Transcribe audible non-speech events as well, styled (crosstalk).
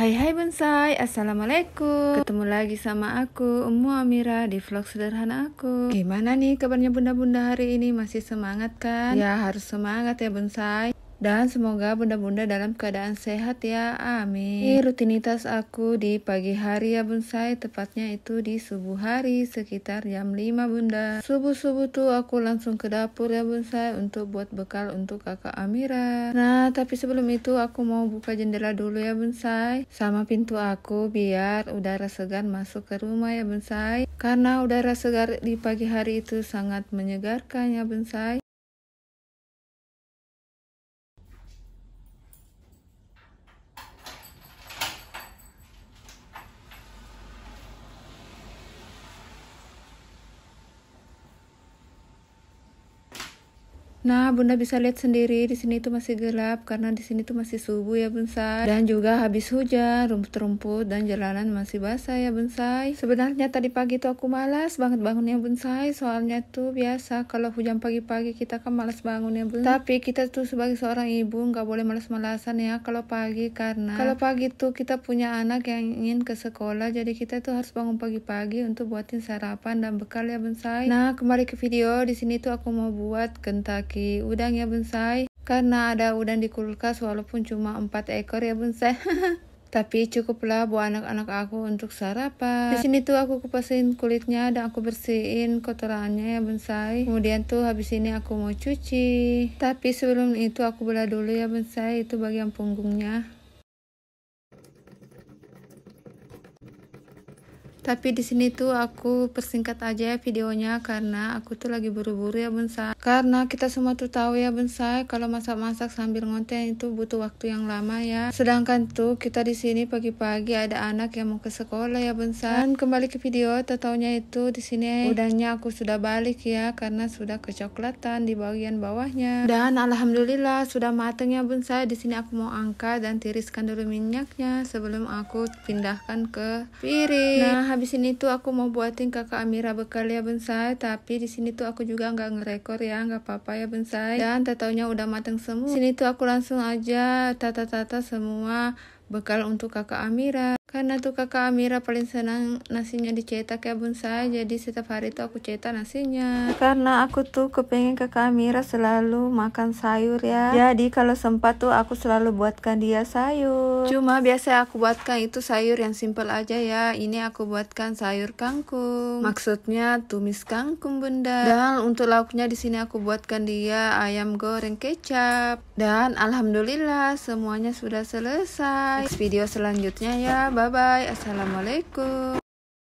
Hai hai bonsai, assalamualaikum Ketemu lagi sama aku, Umu Amira di vlog sederhana aku Gimana nih kabarnya bunda-bunda hari ini, masih semangat kan? Ya harus semangat ya bonsai dan semoga bunda-bunda dalam keadaan sehat ya. Amin. Ini rutinitas aku di pagi hari ya bonsai. Tepatnya itu di subuh hari sekitar jam 5 bunda. Subuh-subuh tuh aku langsung ke dapur ya bonsai untuk buat bekal untuk kakak Amira. Nah tapi sebelum itu aku mau buka jendela dulu ya bonsai. Sama pintu aku biar udara segar masuk ke rumah ya bonsai. Karena udara segar di pagi hari itu sangat menyegarkan ya bonsai. Nah, Bunda bisa lihat sendiri di sini itu masih gelap karena di sini tuh masih subuh ya, Bonsai. Dan juga habis hujan, rumput-rumput dan jalanan masih basah ya, Bonsai. Sebenarnya tadi pagi itu aku malas banget bangunnya, Bonsai. Soalnya tuh biasa kalau hujan pagi-pagi kita kan malas bangun ya, Bonsai. Tapi kita tuh sebagai seorang ibu nggak boleh malas-malasan ya kalau pagi karena kalau pagi tuh kita punya anak yang ingin ke sekolah, jadi kita tuh harus bangun pagi-pagi untuk buatin sarapan dan bekal ya, Bonsai. Nah, kembali ke video, di sini tuh aku mau buat Kentang lagi udang ya bonsai karena ada udang di kulkas walaupun cuma 4 ekor ya bonsai (laughs) tapi cukuplah buat anak-anak aku untuk sarapan. Di sini tuh aku kupasin kulitnya dan aku bersihin kotorannya ya bonsai. Kemudian tuh habis ini aku mau cuci. Tapi sebelum itu aku belah dulu ya bonsai itu bagian punggungnya. tapi di sini tuh aku persingkat aja ya videonya karena aku tuh lagi buru-buru ya bonsai karena kita semua tuh tahu ya bonsai kalau masak-masak sambil ngonten itu butuh waktu yang lama ya sedangkan tuh kita di sini pagi-pagi ada anak yang mau ke sekolah ya bonsai dan kembali ke video tataunya itu di sini udahnya aku sudah balik ya karena sudah kecoklatan di bagian bawahnya dan alhamdulillah sudah mateng ya bonsai di sini aku mau angkat dan tiriskan dulu minyaknya sebelum aku pindahkan ke piring nah abis ini tuh aku mau buatin kakak Amira bekal ya Bensai tapi di sini tuh aku juga nggak ngerekor ya nggak apa-apa ya Bensai dan tataunya udah mateng semua sini tuh aku langsung aja tata-tata semua bekal untuk kakak Amira karena tuh kakak Amira paling senang nasinya dicetak ya bonsai, jadi setiap hari tuh aku cetak nasinya. Karena aku tuh kepengen kakak Amira selalu makan sayur ya. Jadi kalau sempat tuh aku selalu buatkan dia sayur. Cuma biasa aku buatkan itu sayur yang simple aja ya. Ini aku buatkan sayur kangkung. Maksudnya tumis kangkung bunda. Dan untuk lauknya di sini aku buatkan dia ayam goreng kecap. Dan alhamdulillah semuanya sudah selesai. Next video selanjutnya ya bye bye assalamualaikum